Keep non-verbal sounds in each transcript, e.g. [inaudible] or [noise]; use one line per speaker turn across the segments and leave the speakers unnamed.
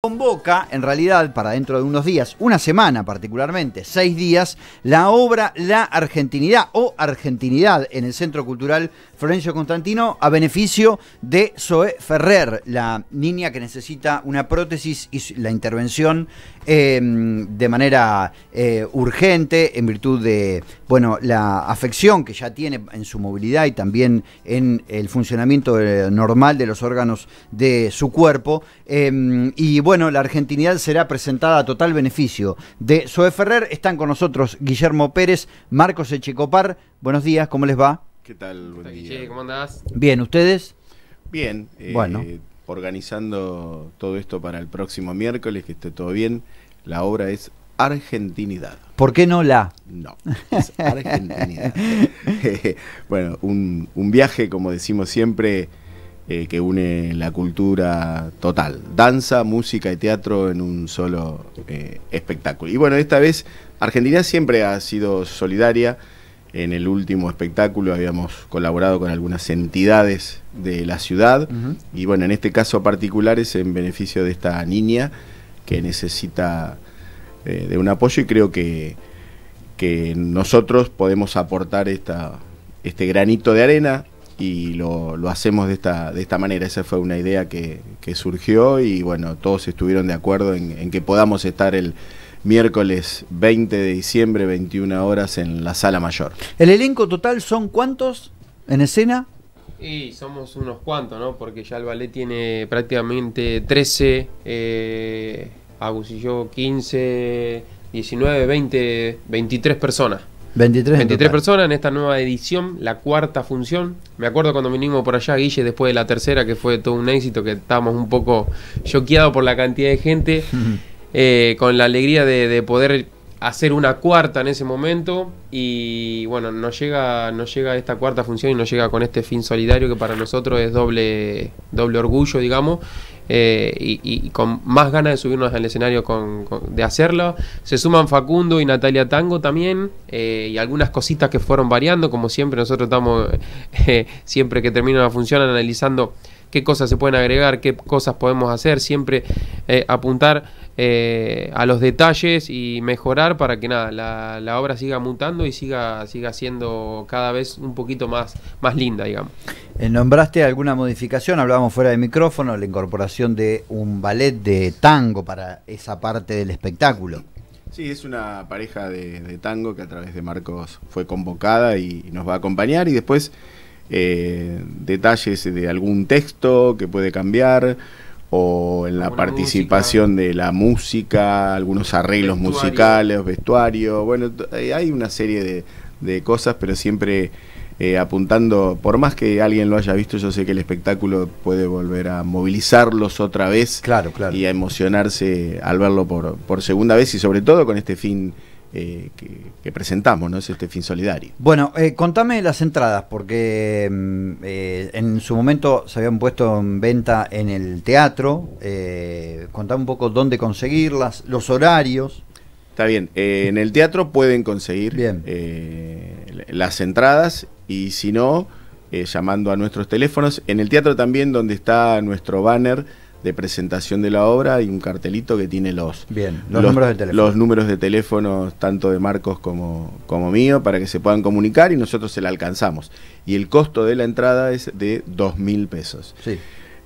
Convoca, en realidad, para dentro de unos días, una semana particularmente, seis días, la obra La Argentinidad o Argentinidad en el Centro Cultural Florencio Constantino a beneficio de Zoe Ferrer, la niña que necesita una prótesis y la intervención em, de manera eh, urgente en virtud de bueno la afección que ya tiene en su movilidad y también en el funcionamiento eh, normal de los órganos de su cuerpo. Em, y bueno, la argentinidad será presentada a total beneficio de Zoe Ferrer. Están con nosotros Guillermo Pérez, Marcos Echecopar. Buenos días, ¿cómo les va?
¿Qué tal? Buen día. ¿Cómo andás?
Bien, ¿ustedes?
Bien. Eh, bueno. Organizando todo esto para el próximo miércoles, que esté todo bien. La obra es Argentinidad. ¿Por qué no la? No, es Argentinidad. [laughs] [laughs] bueno, un, viaje, como decimos siempre, eh, que une la cultura total. Danza, música y teatro en un solo eh, espectáculo. Y bueno, esta vez Argentina siempre ha sido solidaria en el último espectáculo habíamos colaborado con algunas entidades de la ciudad y bueno, en este caso particular es en beneficio de esta niña que necesita eh, de un apoyo y creo que, que nosotros podemos aportar esta, este granito de arena y lo, hacemos de esta, de esta manera. Esa fue una idea que, surgió y bueno, todos estuvieron de acuerdo en que podamos estar el, miércoles 20 de diciembre, 21 horas en la sala mayor.
¿El elenco total son cuántos
en escena? Y somos unos cuantos, ¿no? Porque ya el ballet tiene prácticamente 13, eh, Agus y yo 15, 19, 20, 23 personas.
23, 23
personas en esta nueva edición, la cuarta función. Me acuerdo cuando vinimos por allá, Guille, después de la tercera, que fue todo un éxito, que estábamos un poco choqueados por la cantidad de gente. [laughs] Eh, con la alegría de, poder hacer una cuarta en ese momento y bueno, nos llega, nos llega esta cuarta función y nos llega con este fin solidario que para nosotros es doble, doble orgullo, digamos, eh, y, con más ganas de subirnos al escenario con, de hacerlo. Se suman Facundo y Natalia Tango también, eh, y algunas cositas que fueron variando, como siempre nosotros estamos, [laughs] siempre que termina la función, analizando qué cosas se pueden agregar, qué cosas podemos hacer, siempre apuntar eh, a los detalles y mejorar para que nada, la, obra siga mutando y siga, siga siendo cada vez un poquito más, más linda, digamos. Eh,
nombraste alguna modificación, hablábamos fuera de micrófono, la incorporación de un ballet de
tango para esa parte del espectáculo. Sí, es una pareja de, tango que a través de Marcos fue convocada y, nos va a acompañar y después eh, detalles de algún texto que puede cambiar o en la participación de la música, algunos arreglos musicales, vestuario, bueno, eh, hay una serie de, cosas, pero siempre eh, apuntando, por más que alguien lo haya visto, yo sé que el espectáculo puede volver a movilizarlos otra vez claro, y a emocionarse al verlo por, por segunda vez y sobre todo con este fin eh, que, presentamos, ¿no? Es este fin solidario.
Bueno, eh, contame las entradas, porque mm, eh, en su momento se habían puesto en venta en el teatro. contame un poco
dónde conseguirlas, los horarios. Está bien, en el teatro pueden conseguir las entradas y si no, llamando a nuestros teléfonos. En el teatro también, donde está nuestro banner de presentación de la obra y un cartelito que tiene los, los, números de teléfono. tanto de Marcos como, como mío para que se puedan comunicar y nosotros se la alcanzamos. Y el costo de la entrada es de dos mil pesos. Sí.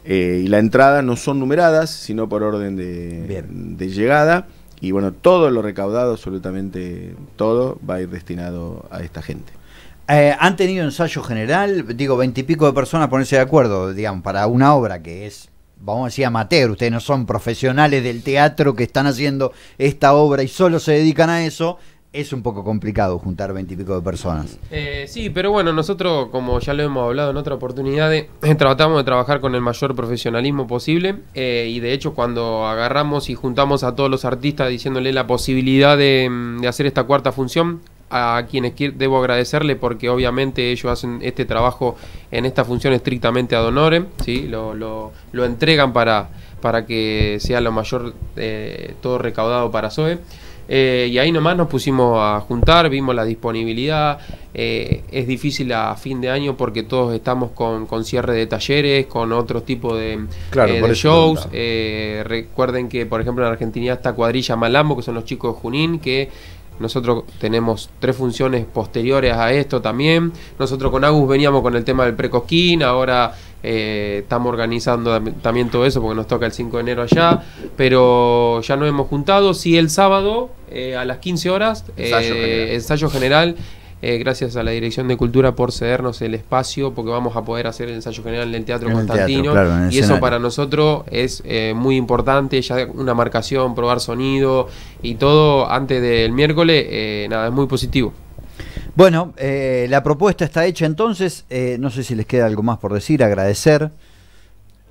Eh, y la entrada no son numeradas, sino por orden de, llegada. Y bueno, todo lo recaudado, absolutamente todo, va a ir destinado a esta gente. Eh, ¿Han tenido ensayo
general?
Digo, veintipico de personas
ponerse de acuerdo, digamos, para una obra que es vamos a decir, amateur, ustedes no son profesionales del teatro que están haciendo esta obra y solo se dedican a eso, es un poco complicado juntar veintipico de personas.
Eh, sí, pero bueno, nosotros, como ya lo hemos hablado en otra oportunidad, eh, [laughs] tratamos de trabajar con el mayor profesionalismo posible eh, y de hecho cuando agarramos y juntamos a todos los artistas diciéndole la posibilidad de mm, hacer esta cuarta función, a quienes debo agradecerle porque obviamente ellos hacen este trabajo en esta función estrictamente ad honorem, ¿sí? lo, entregan para, para que sea lo mayor eh, todo recaudado para SOE. Eh, y ahí nomás nos pusimos a juntar, vimos la disponibilidad. Eh, es difícil a fin de año porque todos estamos con, cierre de talleres, con otro tipo de, shows. recuerden que, por ejemplo, en Argentina está Cuadrilla Malambo, que son los chicos de Junín, que nosotros tenemos tres funciones posteriores a esto también. Nosotros con Agus veníamos con el tema del precosquín, ahora eh, estamos organizando también todo eso porque nos toca el 5 de enero allá. Pero ya nos hemos juntado. si el sábado eh, a las 15 horas, ensayo eh, ensayo general eh, gracias a la Dirección de Cultura por cedernos el espacio, porque vamos a poder hacer el ensayo general en el Teatro Constantino. y eso para nosotros es eh, muy importante, ya una marcación, probar sonido y todo antes del miércoles, eh, nada, es muy positivo.
Bueno, la propuesta está hecha entonces, no sé si les queda algo más por decir, agradecer.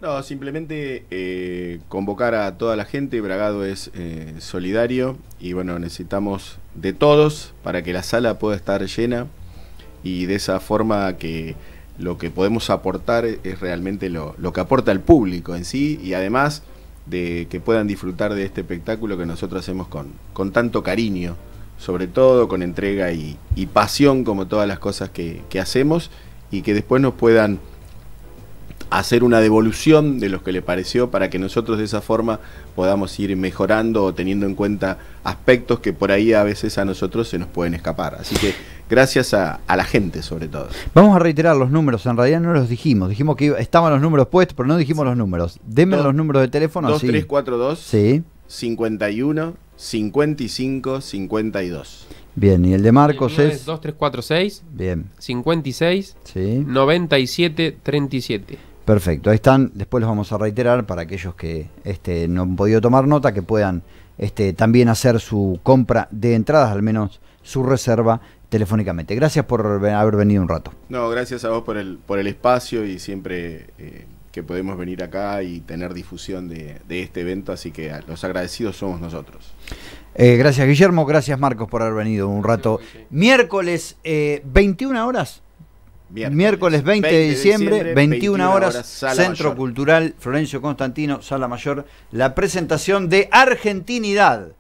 No, simplemente eh, convocar a toda la gente. Bragado es eh, solidario y bueno, necesitamos de todos para que la sala pueda estar llena y de esa forma que lo que podemos aportar es realmente lo, que aporta el público en sí y además de que puedan disfrutar de este espectáculo que nosotros hacemos con, con tanto cariño, sobre todo con entrega y, pasión como todas las cosas que, que hacemos y que después nos puedan hacer una devolución de los que le pareció para que nosotros de esa forma podamos ir mejorando o teniendo en cuenta aspectos que por ahí a veces a nosotros se nos pueden escapar. Así que gracias a, la gente sobre todo.
Vamos a reiterar los números, en realidad no los dijimos, dijimos que estaban los números puestos, pero no dijimos los números. Denme los números de teléfono.
2342 sí. 51 55 52.
Bien, y el de Marcos es... 2346. Bien. 56. Sí. 97 37.
Perfecto, ahí están. Después los vamos a reiterar para aquellos que este, no han podido tomar nota, que puedan este, también hacer su compra de entradas, al menos su reserva telefónicamente. Gracias por haber venido un rato.
No, gracias a vos por el, por el espacio y siempre eh, que podemos venir acá y tener difusión de, este evento, así que ah, los agradecidos somos nosotros.
Eh, gracias Guillermo, gracias Marcos por haber venido un rato. Miércoles, 21 eh, horas. Miércoles, 20, de diciembre, 21, horas, Centro Cultural Florencio Constantino, Sala Mayor, la presentación de Argentinidad